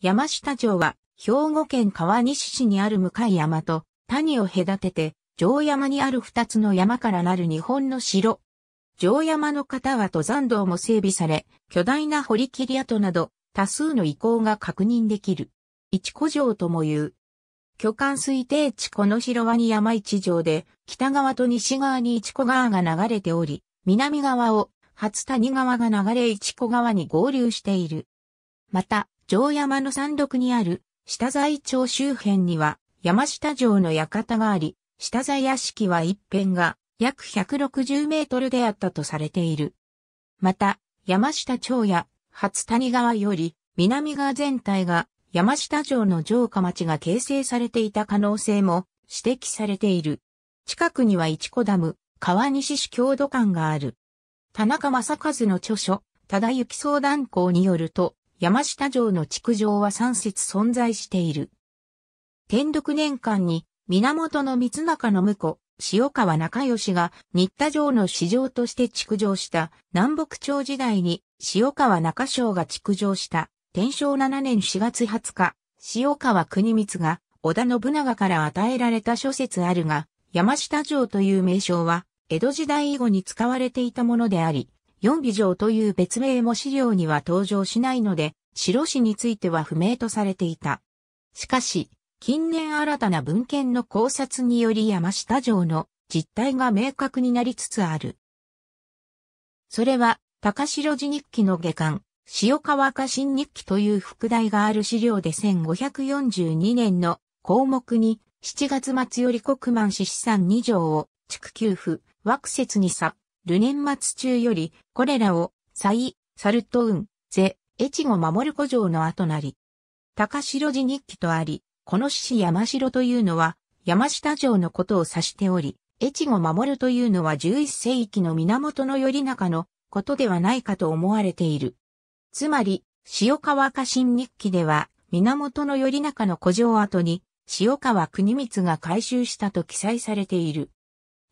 山下城は、兵庫県川西市にある向山と谷を隔てて、城山にある二つの山からなる日本の城。城山の方は登山道も整備され、巨大な堀切跡など、多数の遺構が確認できる。一古城とも言う。巨漢推定地この広はに山一城で、北側と西側に一古川が流れており、南側を初谷川が流れ一古川に合流している。また、城山の山麓にある下井町周辺には山下城の館があり、下座屋敷は一辺が約160メートルであったとされている。また、山下町や初谷川より南側全体が山下城の城下町が形成されていた可能性も指摘されている。近くには一子ダム、川西市郷土館がある。田中正和の著書、忠行相談校によると、山下城の築城は3節存在している。天禄年間に源の三中の婿、塩川仲吉が新田城の市場として築城した南北朝時代に塩川中将が築城した天正7年4月20日、塩川国光が織田信長から与えられた諸説あるが、山下城という名称は江戸時代以後に使われていたものであり、四尾城という別名も資料には登場しないので、白市については不明とされていた。しかし、近年新たな文献の考察により山下城の実態が明確になりつつある。それは、高城寺日記の下巻、塩川家新日記という副題がある資料で1542年の項目に、7月末より国満市資産2条を、築給付、惑説に作ル年末中より、これらを、サイ、サルトウン、ゼ、越後守る古城の後なり。高城寺日記とあり、この獅子山城というのは、山下城のことを指しており、越後守るというのは11世紀の源頼中のことではないかと思われている。つまり、塩川家臣日記では、源頼中の古城跡に、塩川国光が改修したと記載されている。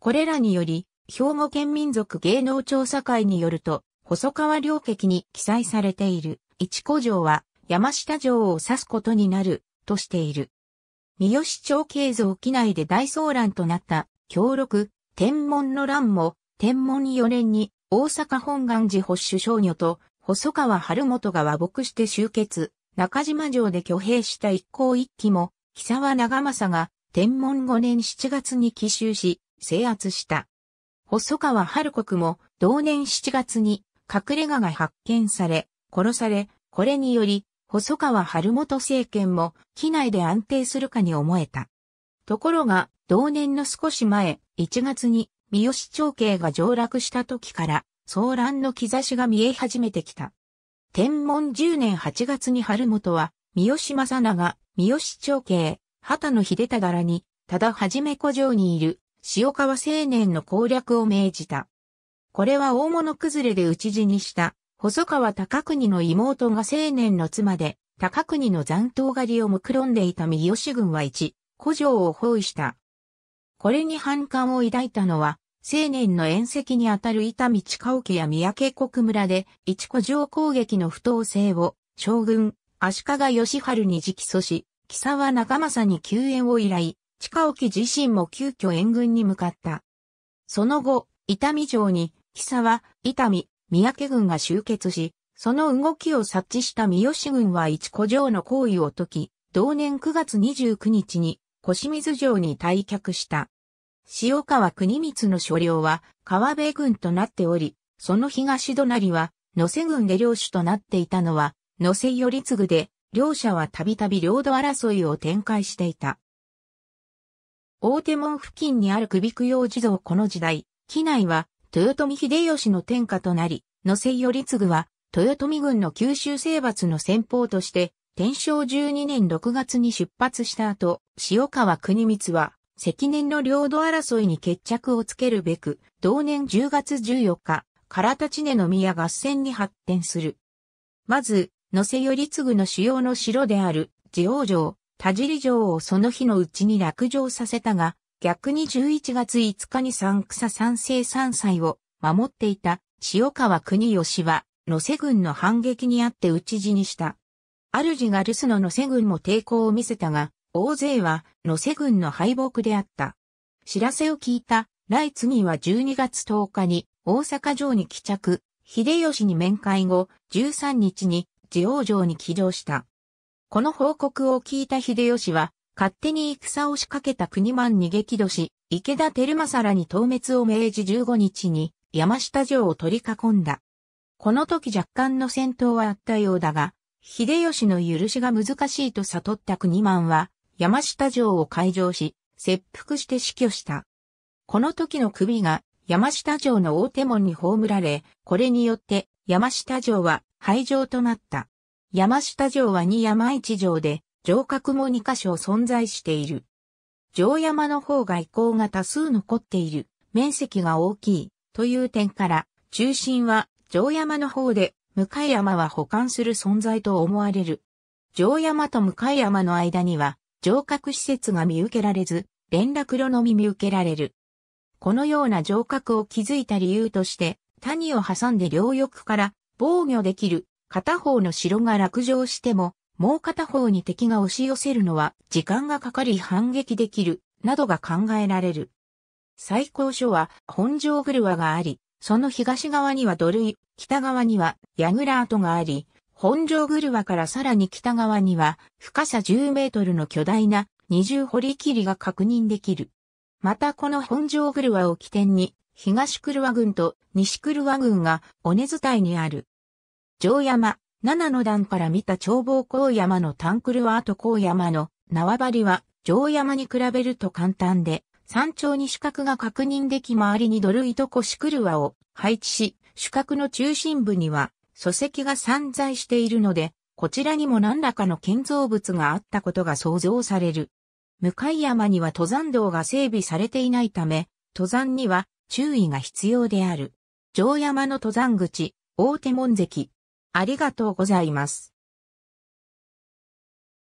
これらにより、兵庫県民族芸能調査会によると、細川両壁に記載されている、一古城は山下城を指すことになる、としている。三好町慶像機内で大騒乱となった、京六、天文の乱も、天文4年に、大阪本願寺保守少女と、細川春元が和睦して集結、中島城で挙兵した一行一騎も、木沢長政が、天文5年7月に奇襲し、制圧した。細川春国も同年7月に隠れ家が発見され、殺され、これにより、細川春元政権も、機内で安定するかに思えた。ところが、同年の少し前、1月に、三好長慶が上落した時から、騒乱の兆しが見え始めてきた。天文10年8月に春元は、三好正長、三好長慶、畑野秀忠らに、ただはじめ古城にいる塩川青年の攻略を命じた。これは大物崩れで討ち死にした、細川高国の妹が青年の妻で、高国の残党狩りをくろんでいた三好軍は一、古城を包囲した。これに反感を抱いたのは、青年の縁石にあたる伊丹近岡や三宅国村で、一古城攻撃の不当性を、将軍、足利義晴に直訴し、木沢長政に救援を依頼、近沖自身も急遽援軍に向かった。その後、伊丹城に、木沢、伊丹、三宅軍が集結し、その動きを察知した三好軍は一古城の行為を解き、同年9月29日に、小清水城に退却した。塩川国光の所領は、川辺軍となっており、その東隣は、野瀬軍で領主となっていたのは、野瀬頼次で、両者はたびたび領土争いを展開していた。大手門付近にある首供養地蔵この時代、機内は豊臣秀吉の天下となり、野瀬頼次は豊臣軍の九州征伐の先方として、天正12年6月に出発した後、塩川国光は、積年の領土争いに決着をつけるべく、同年10月14日、唐立根の宮合戦に発展する。まず、野瀬頼次の主要の城である、地王城、田尻城をその日のうちに落城させたが、逆に11月5日に三草三世三歳を守っていた塩川国吉は、野瀬軍の反撃にあって討ち死にした。主が留守の野瀬軍も抵抗を見せたが、大勢は野瀬軍の敗北であった。知らせを聞いた、来次は12月10日に大阪城に帰着、秀吉に面会後、13日に地王城に起城した。この報告を聞いた秀吉は、勝手に戦を仕掛けた国万に激怒し、池田正政に討滅を命じ15日に山下城を取り囲んだ。この時若干の戦闘はあったようだが、秀吉の許しが難しいと悟った国万は、山下城を開城し、切腹して死去した。この時の首が山下城の大手門に葬られ、これによって山下城は廃城となった。山下城は2山1城で、城郭も2箇所存在している。城山の方が遺構が多数残っている、面積が大きい、という点から、中心は城山の方で、向山は保管する存在と思われる。城山と向山の間には、城郭施設が見受けられず、連絡路のみ見受けられる。このような城郭を築いた理由として、谷を挟んで両翼から防御できる片方の城が落城しても、もう片方に敵が押し寄せるのは時間がかかり反撃できる、などが考えられる。最高所は本城車があり、その東側には土塁、北側にはラー跡があり、本城車からさらに北側には深さ10メートルの巨大な二重堀切りが確認できる。またこの本城車を起点に東車軍と西車軍が尾根伝いにある城山、七の段から見た長望高山のタンクルワート高山の縄張りは城山に比べると簡単で、山頂に主角が確認でき周りにドルイとコシクルワを配置し、主角の中心部には礎石が散在しているので、こちらにも何らかの建造物があったことが想像される。向かい山には登山道が整備されていないため、登山には注意が必要である。城山の登山口、大手門関。ありがとうございます。